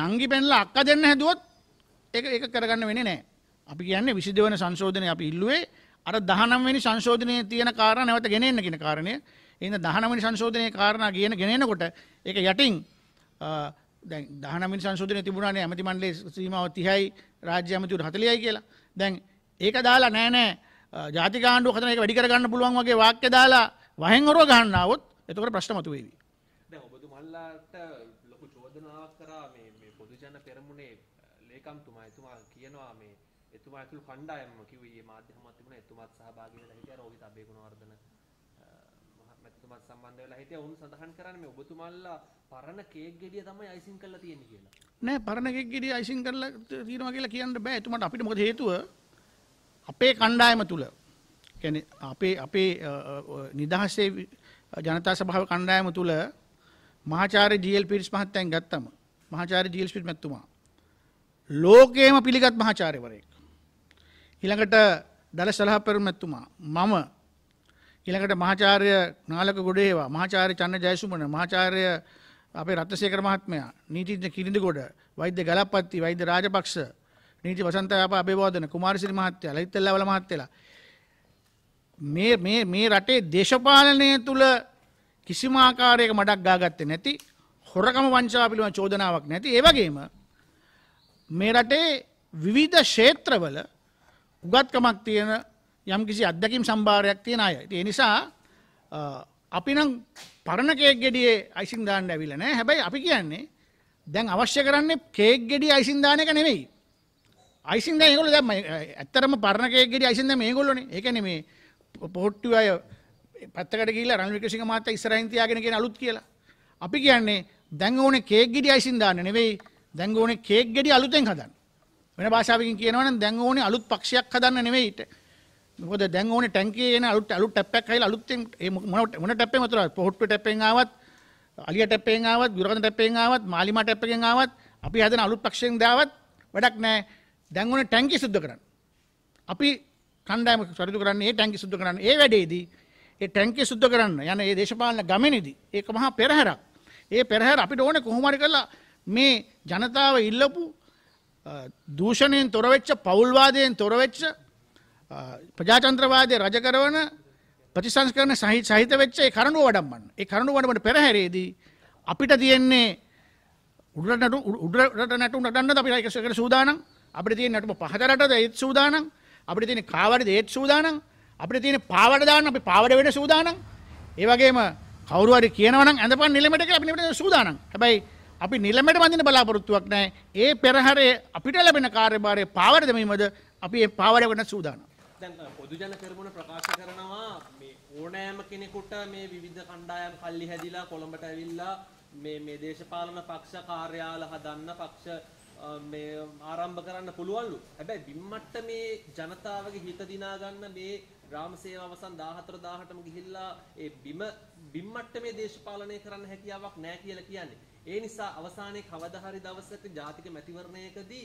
නංගි පෙන්ලා අක්ක දෙන්න හැදුවොත් ඒක ඒක කරගන්න වෙන්නේ නැහැ. අපි කියන්නේ 22 වෙනි සංශෝධනය අපි ඉල්ලුවේ අර දහනම්වැනි සංශෝධනය තියෙන කාරණ නැවත ගෙනෙන්න කියෙන කාරණය එන්න දහනමනි සංශෝධනය කාරණ කියන ගෙනෙනකොට එක යටින් දහනම සංශෝධන තිබුණනේ ඇමති මන්ඩලේ සීමාව තිහයි රාජ්‍ය ඇමතිවරු හතලියයි කියලා දැන් ඒක දාලා නෑනෑ ජාතිකාණ්ඩු කතන එක වැඩිකරගන්න පුළුවන් වගේ වාක්‍ය දාලා වහෙන්හොරෝ ගන්නාවත් එතකට ප්‍රශ්නමතුවේදී. ඔබතුමල්ලාට ලොකු චෝදනාවක් කරා පොදුජන පෙරමුණේ ලේකම්තුමා එතුමා කියනවා මේ එතුමා ඇතුළු කණ්ඩායමම කිව්වේ ඊයේ මාධ්‍ය හමුවක් තිබුණා එතුමාත් සහභාගී වෙලා හිටියා රෝහිත අබේගුණවර්ධන මහත්මයතුමාත් සම්බන්ධ වෙලා හිටියා වුන් සඳහන් කරන්නේ මේ ඔබතුමාලා පරණ කේක් ගෙඩිය තමයි අයිසින් කරලා තියෙන්නේ කියලා. නෑ පරණ කේක් ගෙඩිය අයිසින් කරලා තියෙනවා කියලා කියන්න බෑ එතුමාට අපිට මොකද හේතුව අපේ කණ්ඩායම තුල කියන්නේ අපේ අපේ නිදහසේ ජනතා සභාව කණ්ඩායම තුල මහාචාර්ය ජීඑල් පීරිස් මහත්තයන් ගත්තම මහාචාර්ය ජීඑල් පීරිස් මහත්තුමා ලෝකේම පිළිගත් මහාචාර්යවරයෙක් ඊළඟට දල සලහපැරුමැතුමා මම ඊළඟට මහාචාර්ය නාලක ගොඩේවා මහාචාර්ය චන්න ජයසුමන මහාචාර්ය අපේ රත්නසේකර මහත්මයා නීතිඥ කිරිඳිගොඩ වෛද්‍ය ගලප්පත්ති වෛද්‍ය රාජපක්ෂ නීති වසන්තයාප අභිවෝධන කුමාරසිරි මහත්තයා ලලිතෙල්ලවල මහත්තයලා මේ මේ මේ රටේ දේශපාලනය තුල කිසිම ආකාරයක මඩක් ගාගත්තේ නැති හොරකම වංචාව පිළිබඳ චෝදනාවක් නැති ඒ වගේම මේ රටේ විවිධ ක්ෂේත්‍රවල උගත්කමක් තියෙන යම්කිසි අත්දැකීම් සම්භාරයක් තියෙන අය. ඒ නිසා අපි නම් පරණ කේක් ගෙඩියේ අයිසින් දාන්න ඇවිල්ලා නැහැ. හැබැයි අපි කියන්නේ දැන් අවශ්‍ය කරන්නේ කේක් ගෙඩිය අයිසින් දාන එක නෙමෙයි. අයිසින් දැන් ඒගොල්ලෝ දැන් ඇත්තටම පරණ කේක් ගෙඩිය අයිසින් දැන් මේගොල්ලෝනේ. ඒ කියන්නේ මේ පොට්ටු අය පැත්තකට ගිහිල්ලා රනිල් වික්‍රමසිංහ මහත්තයා ඉස්සරහින් තියාගෙන කියන අලුත් කියලා. අපි කියන්නේ දැන් ඕනේ කේක් ගෙඩිය අයිසින් දාන්න නෙවෙයි. දැන් ඕනේ කේක් ගෙඩිය අලුතෙන් හදන්න. වෙන භාෂාවකින් කියනවනම් දැන් ඕනේ අලුත් පක්ෂයක් හදන්න නෙවෙයිට. මොකද දැන් ඕනේ ටැංකියේ එන අලුත් අලුත් ටැප් එකක් හයිලා අලුත්ෙන් ඒ මොන මොන ටැප් එකෙන් වතුර පොහොට්ටු ටැප් එකෙන් ආවත් අලිය ටැප් එකෙන් ආවත් ගුරුකන්ද ටැප් එකෙන් ආවත් මාලිමා ටැප් එකෙන් ආවත් අපි හදන අලුත් පක්ෂයෙන් දාවත් වැඩක් නැහැ. දැන් ඕනේ ටැංකිය සුද්ධ කරන්න. අපි කණ්ඩායම සරිදු කරන්නේ ඒ ටැංකිය සුද්ධ කරන්න. ඒ වැඩේදී ඒ ටැංකිය සුද්ධ කරන්න යන ඒ දේශපාලන ගමනේදී ඒක මහා පෙරහැරක්. ඒ පෙරහැර අපිට ඕනේ කොහොම හරි කරලා මේ ජනතාව ඉල්ලපු දූෂණයෙන් තොරවෙච්ච පවුල්වාදයෙන් තොරවෙච්ච ප්‍රජාතන්ත්‍රවාදය රජකරවන ප්‍රතිසංස්කරන සහි සහිත වෙච්චේ කරණු වඩම්මන්න ඒ කරණු වඩමට පෙරහැරේදී අපිට තියෙන්නේ උඩට උඩට නැටුම් නටන්න අපි ඒකට සූදානම් අපිට තියෙන නැටුම පහතරටද ඒත් සූදානම් අපිට තියෙන කාවඩද ඒත් සූදානම් අපිට තියෙන පාවඩ දාන්න අපි පාවඩ වෙන සූදානම් ඒ වගේම කවුරු හරි කියනවා නම් ඇඳපන් නිලමට කියලා අපි නිලමට සූදානම් හැබැයි අපි නිලමට වඳින බලාපොරොත්තුවක් නෑ ඒ පෙරහරේ අපිට ලැබෙන කාර්යභාරය පාවර දැමීමද අපි ඒ පාවර වෙන සූදානම්. දැන් පොදුජන කරමුණ ප්‍රකාශ කරනවා මේ ඕනෑම කෙනෙකුට මේ විවිධ කණ්ඩායම් කල්ලි හැදිලා කොළඹට ඇවිල්ලා මේ මේ දේශපාලන පක්ෂ කාර්යාල හදන්න පක්ෂ මේ ආරම්භ කරන්න පුළුවන්ලු. හැබැයි බිම්මට්ට මේ ජනතාවගේ හිත දිනා ගන්න මේ රාමසේව අවසන් 14 18ම ගිහිල්ලා ඒ බිම බිම්මට්ට මේ දේශපාලනය කරන්න හැකියාවක් නැහැ කියලා කියන්නේ. ඒ නිසා අවසානයේ කවදා හරි දවසක ජාතික මැතිවරණයකදී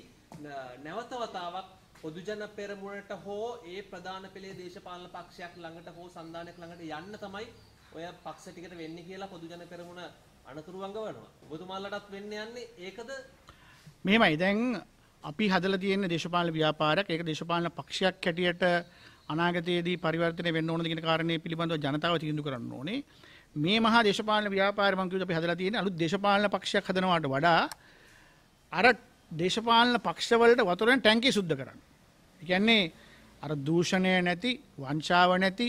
නැවත වතාවක් පොදුජන පෙරමුණට හෝ ඒ ප්‍රධාන පෙළේ දේශපාලන පක්ෂයක් ළඟට හෝ සන්ධානයක් ළඟට යන්න තමයි ඔය පක්ෂ ටිකට වෙන්නේ කියලා පොදුජන පෙරමුණ අනතුරු වංගවනවා. ඔබතුමාලටත් වෙන්න යන්නේ ඒකද? මෙහෙමයි දැන් අපි හදලා තියෙන දේශපාලන ව්‍යාපාරයක් ඒක දේශපාලන පක්ෂයක් හැටියට අනාගතයේදී පරිවර්තනය වෙන්න ඕනද කියන කාරණේ පිළිබඳව ජනතාව තීන්දුව කරන්න ඕනේ. මේ මහා දේශපාලන ව්‍යාපාරය මම කිව්වද අපි හදලා තියෙන්නේ අලුත් දේශපාලන පක්ෂයක් හදනවාට වඩා අර දේශපාලන පක්ෂවලට වතුරෙන් ටැංකිය සුද්ධ කරන්න. ඒ කියන්නේ අර දූෂණය නැති, වංචාව නැති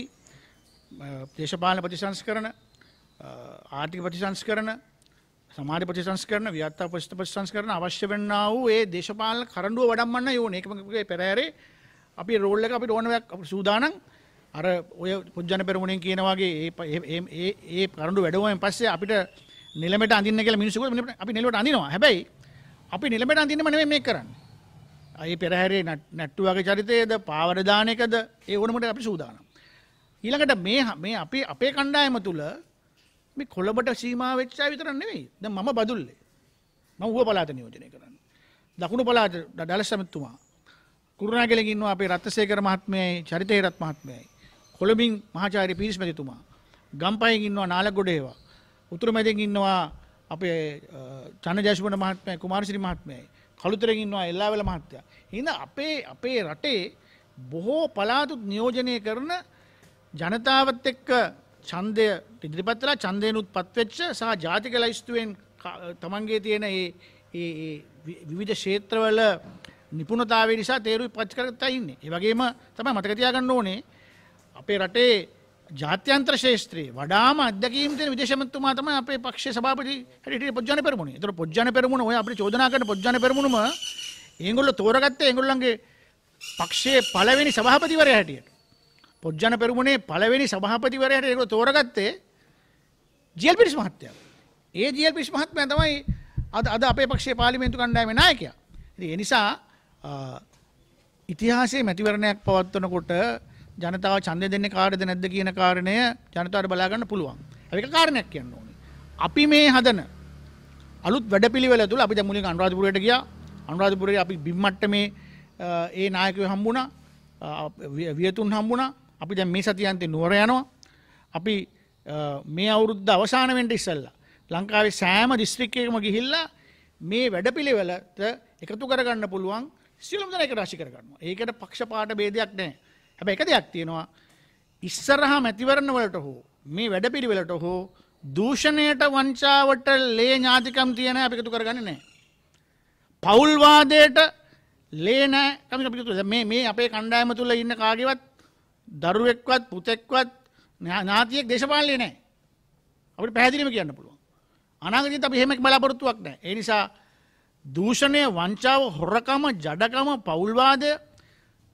දේශපාලන ප්‍රතිසංස්කරණ, ආර්ථික ප්‍රතිසංස්කරණ, සමාජ ප්‍රතිසංස්කරණ, ව්‍යාත්තා ප්‍රතිසංස්කරණ අවශ්‍ය වෙන්නා වූ ඒ දේශපාලන කරඬුව වඩම්මන්න යෝනේ. ඒකම පෙරහැරේ අපි රෝල් එක අපිට ඕන සූදානම් අර ඔය පුජ්ජන පෙරමුණෙන් කියන වගේ ඒ ඒ ඒ කරඬු වැඩුවෙන් පස්සේ අපිට නිලමෙට අඳින්න කියලා මිනිස්සු අපි නිලමෙට අඳිනවා. හැබැයි අපි නිලමෙට අඳින්නම නෙමෙයි මේක කරන්නේ. ඒ පෙරහැරේ නැට්ටු වගේ චරිතයේද පාවර දාන එකද ඒ ඕනමට අපි සූදානම්. ඊළඟට මේ මේ අපි අපේ කණ්ඩායම තුල මේ කොළඹට සීමා වෙච්ච අය විතර නෙමෙයි. දැන් මම බදුල්ලේ. මම ඌව පළාත නියෝජනය කරන්නේ. දකුණු පළාත ඩලස් සමිතිතුමා. කුරුණෑගලෙන් ඉන්නවා අපේ රත්නසේකර මහත්මයයි චරිතේරත් මහත්මයයි. කොළඹින් මහාචාර්ය පීරිස්මැතිතුමා ගම්පයින් ඉන්නවා නාලගොඩ ඒවා උතුරු මැදෙන් ඉන්නවා අපේ චන්න ජයසුමන මහත්මයා කුමාරසිරි මහත්මයායි කළුතරෙන් ඉන්නවා එල්ලාවල මහත්තයා හිඳ අපේ අපේ රටේ බොහෝ පළාතුත් නියෝජනය කරන ජනතාවත් එක්ක ඡන්දය ඉදිරිපත් කළා ඡන්දේනුත් පත්වෙච්ච සහ ජාතික ලයිස්තුවෙන් තමන්ගේ තියෙන ඒ ඒ විවිධ ක්ෂේත්‍රවල නිපුණතාවය නිසා තේරුයි පච්ච කරගත්තා ඉන්නේ. ඒ වගේම තමයි මතක තියාගන්න ඕනේ අපේ රටේ ජාත්‍යන්ත්‍ර ශේත්‍රයේ වඩාම අධ්‍යක්ීම් තියෙන විදේශමතුමා තමයි අපේ පක්ෂයේ සභාපති හැටියට පොජ්ජාන පෙරමුණ. ඒතර පොජ්ජාන පෙරමුණ ඔය අපිට චෝදනා කරන පොජ්ජාන පෙරමුණම ඒගොල්ලෝ තෝරගත්තේ ඒගොල්ලන්ගේ පක්ෂයේ පළවෙනි සභාපතිවරයා හැටියට. පොජ්ජාන පෙරමුණේ පළවෙනි සභාපතිවරයා හැටියට ඒගොල්ලෝ තෝරගත්තේ ජීඑල් පිරිස් මහත්තයා. ඒ ජීඑල් පිරිස් මහත්මයා තමයි අද අද අපේ පක්ෂයේ පාර්ලිමේන්තු කණ්ඩායමේ නායකයා. ඉතින් ඒ නිසා ඉතිහාසයේ මැතිවරණයක් පවත්වනකොට ජනතාව ඡන්දය දෙන්නේ කාටද නැද්ද කියන කාරණය ජනතාවට බලා ගන්න පුළුවන්. ඒක කාරණයක් කියන්න ඕනේ. අපි මේ හදන අලුත් වැඩපිළිවෙල තුළ අපි දැන් මුලින් අනුරාධපුරයට ගියා. අනුරාධපුරේ අපි බිම් මට්ටමේ ඒ නායකයෝ හම්බුණා. වියතුන් හම්බුණා. අපි දැන් මේ සතියන්තේ නුවර යනවා. අපි මේ අවුරුද්ද අවසාන වෙන්න ඉස්සෙල්ලා ලංකාවේ සෑම දිස්ත්‍රික්කයකම ගිහිල්ලා මේ වැඩපිළිවෙලට එකතු කරගන්න පුළුවන් සියලුම දෙනා එක රාශි කරගන්නවා. ඒකට පක්ෂපාත ભેදයක් නැහැ. හැබැ එක දෙයක් තියෙනවා ඉස්සරහා මැතිවරණ වලට හෝ මේ වැඩපිළිවෙලට හෝ දූෂණයට වංචාවට ලේ ඥාතිකම් තියෙන අපි එකතු කරගන්නේ නැහැ. පෞල්වාදයට ලේ නැහැ කම අපි එකතු මේ මේ අපේ කණ්ඩායම තුල ඉන්න කාගේවත් දරුවෙක්වත් පුතෙක්වත් ඥාතියෙක් දේශපාලනේ නැහැ. අපිට පැහැදිලිව කියන්න පුළුවන්. අනාගතයේත් අපි එහෙම බලාපොරොත්තුවක් නැහැ. ඒ නිසා දූෂණය, වංචාව, හොරකම, ජඩකම, පෞල්වාදය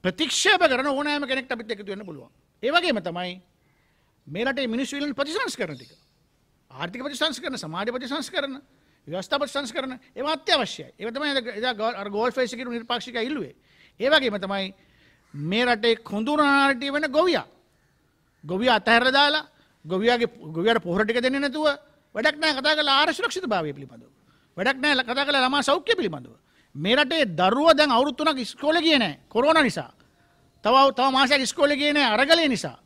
ප්‍රතික්ෂේප කරන ඕනෑම කෙනෙක් අපිත් එකතු වෙන්න පුළුවන්. ඒ වගේම තමයි මේ රටේ මිනිස්සු ඉන්න ප්‍රතිසංස්කරණ ටික. ආර්ථික ප්‍රතිසංස්කරණ, සමාජ ප්‍රතිසංස්කරණ, ව්‍යවස්ථා ප්‍රතිසංස්කරණ ඒවා අත්‍යවශ්‍යයි. ඒක තමයි එදා අර ගෝල් ෆේස් එකේ නිර්පාක්ෂිකය ඉල්ලුවේ. ඒ වගේම තමයි මේ රටේ කොඳුරාටිය වෙන ගොවියා. ගොවියා අතහැරලා දාලා ගොවියාගේ ගොවියාට පොහොර ටික දෙන්නේ නැතුව වැඩක් නැහැ කතා කරලා ආහාර සුරක්ෂිතභාවය පිළිබඳව. වැඩක් නැහැ කතා කරලා ළමා සෞඛ්‍ය පිළිබඳව. මේරටේ දරුව දැන් අවුරුත්තුනක් ස්කෝල කියන කොරෝන නිසා තව තව මාසයක් ස්කෝල කියන අරගලය නිසා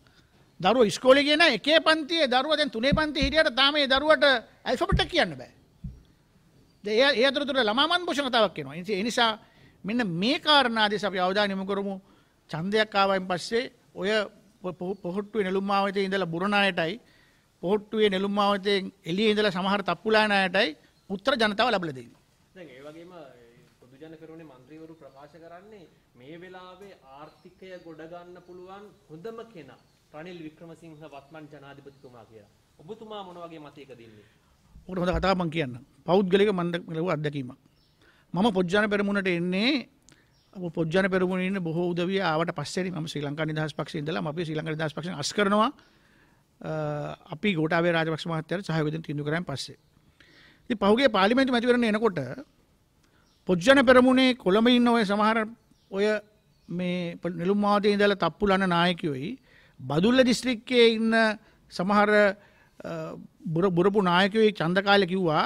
දරුව ස්කෝල කියන එකේ පන්තියේ දරුව දැන් තුනේ පන්ති හිටියට තාම ඒ දරුවට ඇල්ෆබෙට් එක කියන්න බෑ. ඒ ඒ අතරතුර ළමා මන්පෝෂණ කතාවක් එනවා. ඒ නිසා මෙන්න මේ කාරණා දිහා අපි අවධානය යොමු කරමු. ඡන්දයක් ආවයින් පස්සේ ඔය පොහොට්ටුවේ නෙළුම් මාවතේ ඉඳලා බුරණායටයි පොහොට්ටුවේ නෙළුම් මාවතේ එළියේ ඉඳලා සමහර තප්පුලානායටයි උත්තර ජනතාව ලැබලා දෙන්නේ. දැන් ඒ වගේම සුජන පෙරෝනේ മന്ത്രിවරු ප්‍රකාශ කරන්නේ මේ වෙලාවේ ආර්ථිකය ගොඩ ගන්න පුළුවන් හොඳම කෙනා රනිල් වික්‍රමසිංහ වත්මන් ජනාධිපතිතුමා කියලා. ඔබතුමා මොන වගේ මතයක දෙන්නේ? ඔකට හොඳ කතාවක් මම කියන්නම්. පෞද්ගලික මම ලැබුව අත්දැකීමක්. මම පොජ්ජාන පෙරමුණට එන්නේ පොජ්ජන පෙරමුණන්න බොහෝ උදවිය ආවට පස්සේ ම ශ්‍රී ලංකා නිදහස් පක්ෂ ඉඳලා අපි ශ්‍රී ලංකා නිදහස් පක්ෂ අස් කරනවා අපි ගෝටාවේ රාජපක්ෂ මහත්තයාට සහයෝගයෙන් තීන්දුව කරාන් පස්සේ ඉතින් පහුගිය පාර්ලිමේන්තු මැතිවරණ එනකොට පොජ්ජන පෙරමුණේ කොළඹ ඉන්න ඔය සමහර ඔය මේ නිලුම් මාවතේ ඉඳලා තප්පු ලන නායකයෝයි බදුල්ල දිස්ත්‍රික්කයේ ඉන්න සමහර බුරපු නායකයෝයි චන්ද කාලේ කිව්වා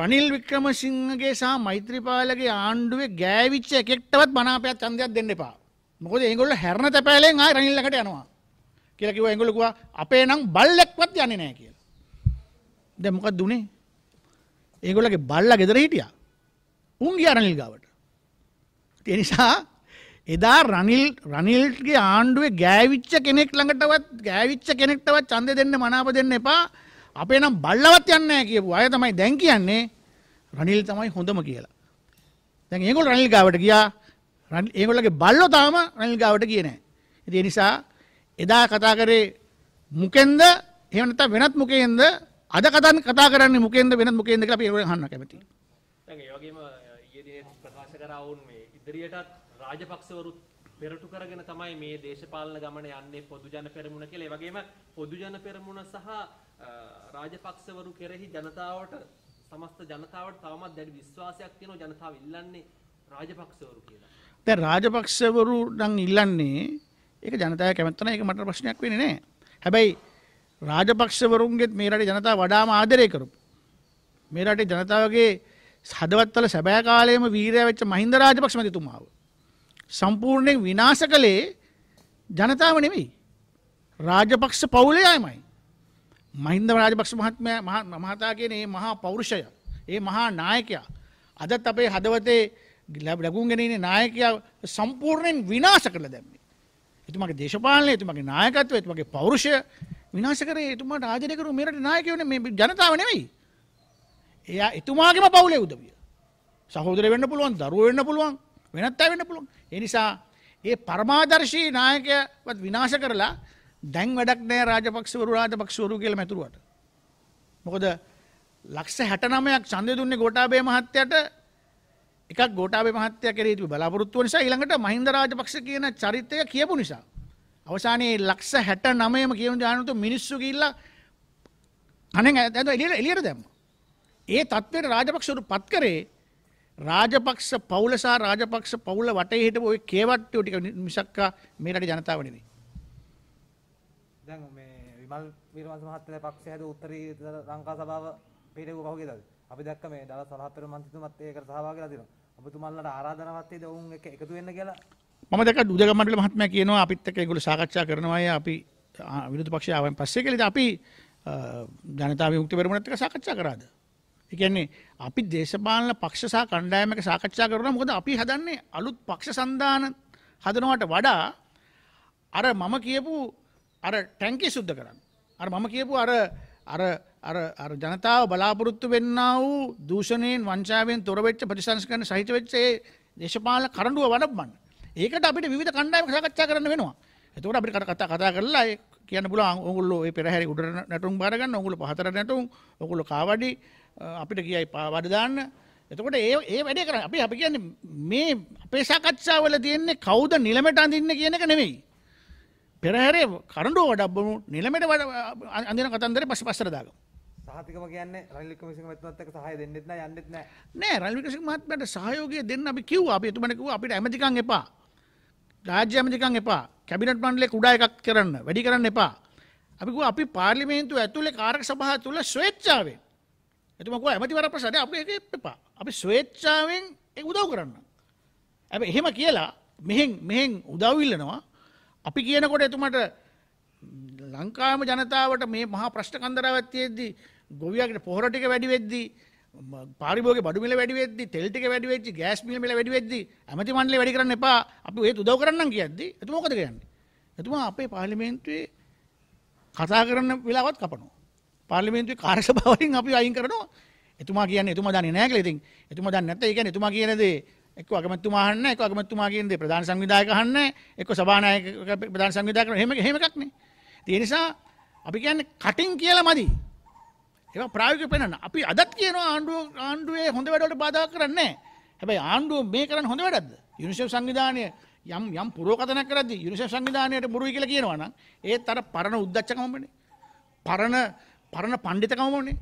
රනිල් වික්‍රමසිංහගේ සහ මෛත්‍රීපාලගේ ආණ්ඩුවේ ගෑවිච්ච එකෙක්ටවත් මනාපයක් ඡන්දයක් දෙන්න එපා. මොකද ඒගොල්ලෝ හැරණ තැපෑලෙන් ආයි රනිල් ළඟට යනවා. කියලා කිව්වා ඒගොල්ලෝ කිව්වා අපේ නම් බල්ලෙක්වත් යන්නේ නැහැ කියලා. දැන් මොකක්ද උනේ? ඒගොල්ලගේ බල්ලා ගෙදර හිටියා. උන් ගියා රනිල් ගාවට ඒ නිසා එදා රනිල් රනිල්ගේ ආණ්ඩුවේ ගෑවිච්ච කෙනෙක් ළඟටවත් ගෑවිච්ච කෙනෙක්ටවත් ඡන්දය දෙන්න මනාප දෙන්න එපා අපේ නම් බල්ලවත් යන්නේ නැහැ කියපු අය තමයි දැන් කියන්නේ රනිල් තමයි හොඳම කියලා දැන් ඒගොල්ලෝ රනිල් ගාවට ගියා ඒගොල්ලගේ බල්ලෝ තාම රනිල් ගාවට ගියේ නැහැ ඉතින් ඒ නිසා එදා කතා කරේ මුකෙන්ද එහෙම නැත්නම් වෙනත් මුකෙන්ද අද කතා කරන්නේ මුකෙන්ද වෙනත් මුකෙන්ද කියලා අපි ඒගොල්ලෝ අහන්න කැමතියි දැන් ඒ වගේම ප්‍රකාශ කරා වුන් මේ ඉදිරියටත් රාජපක්ෂවරුත් පෙරටු කරගෙන තමයි මේ දේශපාලන ගමන යන්නේ පොදු ජන පෙරමුණ කියලා. ඒ වගේම පොදු ජන පෙරමුණ සහ රාජපක්ෂවරු කෙරෙහි ජනතාවට සමස්ත ජනතාවට තවමත් දැඩි විශ්වාසයක් තියෙනවා ජනතාව ඉල්ලන්නේ රාජපක්ෂවරු කියලා. දැන් රාජපක්ෂවරු නම් ඉල්ලන්නේ ඒක ජනතාව කැමති නැහැ ඒක මට ප්‍රශ්නයක් වෙන්නේ නැහැ. හැබැයි රාජපක්ෂවරුන්ගෙත් මේ රටේ ජනතාව වඩාම ආදරය කරපු මේ රටේ ජනතාවගේ සදවත්වල සැබෑ කාලයේම වීරය වෙච්ච මහින්ද රාජපක්ෂ මැතිතුමාව සම්පූර්ණයෙන් විනාශ කළේ ජනතාව නෙමෙයි රාජපක්ෂ පවුලේ අයමයි මහින්ද රාජපක්ෂ මහත්මයා මහතා කියන මේ මහා පෞරුෂය ඒ මහා නායකයා අදත් අපේ හදවතේ ලැබුම්ගෙන ඉන්නේ නායකයා සම්පූර්ණයෙන් විනාශ කරලා දැම්මේ. එතුමාගේ දේශපාලනය, එතුමාගේ නායකත්වය, එතුමාගේ පෞරුෂය විනාශ කරේ එතුමාට ආදරය කරු මෙරට නායකයෝනේ මේ ජනතාව නෙමෙයි. එයා එතුමාගේම පවුලේ උදවිය. සහෝදර වෙන්න පුළුවන්, දරුවෝ වෙන්න පුළුවන්, වෙනත් අය වෙන්න පුළුවන්. ඒ නිසා ඒ පරමාදර්ශී නායකයවත් විනාශ කරලා දැන් වැඩක් නෑ රාජපක්ෂවරු රාජපක්ෂවරු කියලා මැතුරුවට. මොකද ලක්ෂ 69ක් ඡන්දය දුන්නේ ගෝඨාභය මහත්තයාට එකක් ගෝඨාභය මහත්තයා කෙරෙහි තිබු බලාපොරොත්තු නිසා ඊළඟට මහින්ද රාජපක්ෂ කියන චරිතය කියපු නිසා අවසානයේ ලක්ෂ 69ම කියන දානතු මිනිස්සු ගිහිල්ලා අනේ එළියට එළියට දැම්මා. ඒ තත්ත්වයට රාජපක්ෂවරු පත් කරේ රාජපක්ෂ පවුල සහ රාජපක්ෂ පවුල වටේ හිටපු ওই කේවට්ටියෝ ටික මිසක්ක මේ රටේ ජනතාව නෙමෙයි. දැන් මේ විමල් වීරවංශ මහත්තයා පක්ෂය හැදුව උත්තරීතර ලංකා සභාව පිටේකු පහුගියද? අපි දැක්ක මේ දවස් 17 වෙනි මන්ත්‍රීතුමත් ඒකට සහභාගීලා තිනවා. ඔබතුමාලට ආරාධනාවක් තියද ඔවුන් එක එකතු වෙන්න කියලා? මම දැක්ක දුදගම මණ්ඩල මහත්මයා කියනවා අපිත් එක්ක ඒගොල්ලෝ සාකච්ඡා කරනවා අය අපි විරුද්ධ පක්ෂය ආවන් පස්සේ කියලා ඉතින් අපි ජනතා විමුක්ති පෙරමුණත් එක්ක සාකච්ඡා කරාද? එකන්නේ අපි දේශපාලන පක්ෂ සහ කණ්ඩායමක සාකච්ඡා කරන මොකද අපි හදන්නේ අලුත් පක්ෂ සන්ධාන හදනවට වඩා අර මම කියපු අර ටැංකි සුද්ධ කරන්න. අර මම කියපු අර අර අර අර ජනතාව බලාපොරොත්තු වෙන්නා වූ දූෂණයෙන් වංචාවෙන් තොර වෙච්ච ප්‍රතිසංස්කරණ සහිත වෙච්ච ඒ දේශපාලන කරඬුව වඩම්මන්න. ඒකට අපිට විවිධ කණ්ඩායමක සාකච්ඡා කරන්න වෙනවා. එතකොට අපිට කතා කතා කරලා ඒ කියන්න පුළුවන් ඕගොල්ලෝ ඒ පෙරහැරි උඩට නැටුම් බාර ගන්න ඕගොල්ලෝ පහතර නැටුම් ඕගොල්ලෝ කාවඩි අපිට කියයි පාවඩදාන්න එතකොට ඒ ඒ වැඩේ කර අපි අපි කියන්නේ මේ අපේ සාකච්ඡාවල තියෙන්නේ කවුද නිලමට අඳින්න කියන එක නෙමෙයි. පෙරහැරේ කරඬුව වඩබ්බමු නිලමට අඳින කතන්දරේ පස්සේ පස්සට දාගමු. සහතිකම කියන්නේ රනිල් වික්‍රමසිංහ මහත්මයාත් එක්ක සහාය දෙන්නෙත් නෑ යන්නෙත් නෑ. නෑ රනිල් වික්‍රමසිංහ මහත්මයාට සහයෝගය දෙන්න අපි කිව්වා. අපි එතුමනේ කිව්වා අපිට ඇමතිකම් එපා. රාජ්‍ය ඇමතිකම් එපා. කැබිනට් මණ්ඩලේ කුඩා එකක් කරන්න, වැඩි කරන්න එපා. අපි කිව්වා අපි පාර්ලිමේන්තුව ඇතුලේ කාර්ක සභාව තුල ස්වේච්ඡාවෙන් ඇති මක ඇමතිවර ප්‍රසාද අප එක එපා අපි ස්වේච්ඡාවෙන් ඒ උදව් කරන්න. ඇ එහෙම කියලා මෙහෙන් මෙහෙන් උදව්විල්ලනවා අපි කියනකොට එතුමට ලංකාම ජනතාවට මේ මහා ප්‍රශ්ට කන්දරාවත්තියෙද්දී ගොවියකට පොහොරටික වැඩි වෙද්දී පාරිභෝග බඩුමිල වැඩි වෙද්දි තෙල් ටික වැඩි වෙච්චි ගෑස් මිල මිල වැඩි වෙද්දි ඇමති මණ්ඩලය වැඩි කරන්න එපා අපි ඒත් උදව් කරන්නම් කියද්දි එතුමා මොකද කියන්නේ එතුමා අපේ පාර්ලිමේන්තුවේ කතා කරන වෙලාවත් කපනවා පාර්ලිමේන්තුවේ කාර්යසභාවෙන් අපි අයින් කරනවා. එතුමා කියන්නේ එතුමා දන්නේ නැහැ කියලා. ඉතින් එතුමා දන්නේ නැත්නම් ඒ කියන්නේ එතුමා කියන දේ එක්ක අගමැතිතුමා අහන්න, එක්ක අගමැතිතුමා කියන දේ ප්‍රධාන සංවිධායක අහන්න, එක්ක සභානායක ප්‍රධාන සංවිධායක කරන එහෙම එහෙම එකක් නේ. ඒ නිසා අපි කියන්නේ කටින් කියලා මදි. ඒවා ප්‍රායෝගිකව පෙන්වන්න. අපි අදත් කියනවා ආණ්ඩුව ආණ්ඩුවේ හොඳ වැඩවලට බාධා කරන්නේ නැහැ. හැබැයි ආණ්ඩුව මේ කරන්නේ හොඳ වැඩක්ද? යුනිසෙෆ් සංවිධානය යම් යම් පුරෝකථනයක් කරද්දී යුනිසෙෆ් සංවිධානයට බොරුයි කියලා කියනවා නම් ඒත් අර පරණ උද්දච්චකමනේ. පරණ පරණ පණ්ඩිතකම ඕනේ.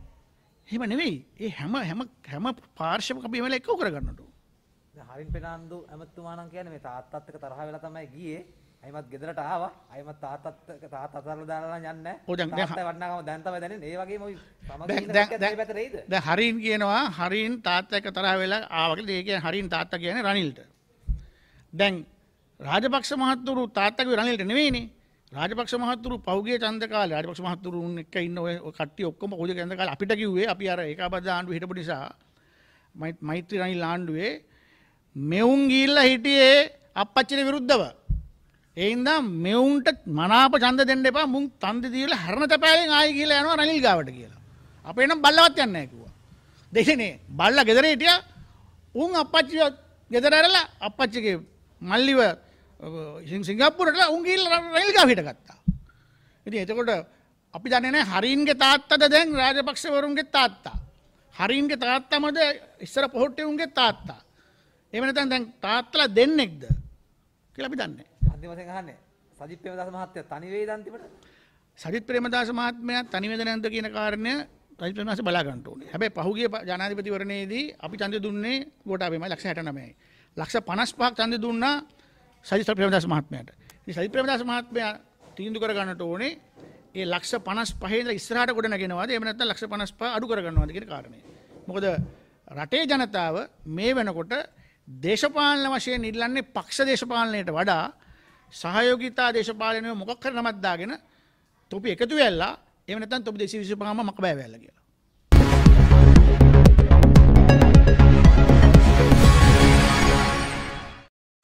එහෙම නෙවෙයි. ඒ හැම හැම හැම පාර්ශ්වයක්ම අපි එමෙල එකතු කරගන්නට ඕන. දැන් හරින් පෙනාන්දු ඇමතුමා නම් කියන්නේ මේ තාත්තත් එක්ක තරහ වෙලා තමයි ගියේ. අයිමත් ගෙදරට ආවා. අයිමත් තාත්තත් එක්ක තාත්ත අතරලා දාලා යන්නේ. ඔව් දැන් තාත්තා වටනකම දැන් තමයි දැනෙන්නේ. ඒ වගේම ඔය තමයි දැන් හරින් කියනවා හරින් තාත්තා එක්ක තරහ වෙලා ආවා කියලා. ඒ කියන්නේ හරින් තාත්තා කියන්නේ රනිල්ට. දැන් රාජපක්ෂ මහත්තුරු තාත්තගේ රනිල්ට නෙවෙයිනේ. රාජපක්ෂ මහතුරු පෞගේ චන්ද කාලේ රාජපක්ෂ මහතුරුන් එක්ක ඉන්න ඔය කට්ටිය ඔක්කොම පෞගේ චන්ද කාලේ අපිට කිව්වේ අපි අර ඒකාබද්ධ ආණ්ඩුව හිටපු නිසා මෛත්‍රී රනිල් ආණ්ඩුවේ මෙවුන් ගිහිල්ලා හිටියේ අපච්චිට විරුද්ධව. ඒ හින්දා මෙවුන්ට මනාප ඡන්ද දෙන්න එපා මුන් තන්දි දීලා හැරණ තැපෑලෙන් ආයෙ ගිහිල්ලා යනවා රනිල් ගාවට කියලා. අපේ නම් බල්ලවත් යන්නේ නැහැ කිව්වා. දෙන්නේ බල්ලා ගෙදර හිටියා උන් අපච්චිව ගෙදර ඇරලා අපච්චිගේ මල්ලිව සිංගප්පුරට උන්ගේල් රයිල්ගාවිට ගත්තා. ඉති එතකොට අපි දනන හරින්ගේ තාත්තද දැන් රාජපක්ෂවරුන්ගේ තාත්තා. හරින්ගේ තාත්තමද ඉස්සර පොහොට්ටවුන්ගේ තාත්තා. එමනතන් දැන් තාත්තල දෙන්නෙක්ද කියලපි දන්නේ. අධ්‍යමසහන්න සජිත් ප්‍රමදස මහත්‍ය තනිවේ දන්තිමට සජිත් ප්‍රමදාස මහත්මය තනිවද නැන්ද කියන කාරණය රජප්‍රවාස බලාගන්නට ඕනේ. හැබැයි පහුගිය ජනාධිපතිවරණයේදී අපි ඡන්දය දුන්නේ ගෝඨාභයමයි ලක්ෂ 69යි. ලක්ෂ 55ක් ඡන්දය දුන්නා සජිත ප්‍රේමදාස මහත්මයාට. ඉතින් සජිත ප්‍රේමදාස මහත්මයා තීන්දුව කරගන්නට ඕනේ ඒ ලක්ෂ 55 ඉඳලා ඉස්සරහට ගොඩ නගෙනවාද එහෙම නැත්නම් ලක්ෂ 55 අඩු කරගන්නවාද කියන කාරණේ. මොකද රටේ ජනතාව මේ වෙනකොට දේශපාලන වශයෙන් ඉල්ලන්නේ පක්ෂ දේශපාලනයට වඩා සහයෝගිතා දේශපාලනය මොකක් හරි නමක් දාගෙන තොපි එකතු වෙලා එහෙම නැත්නම් තොපි 225ම මක බෑ වෙලා කියලා.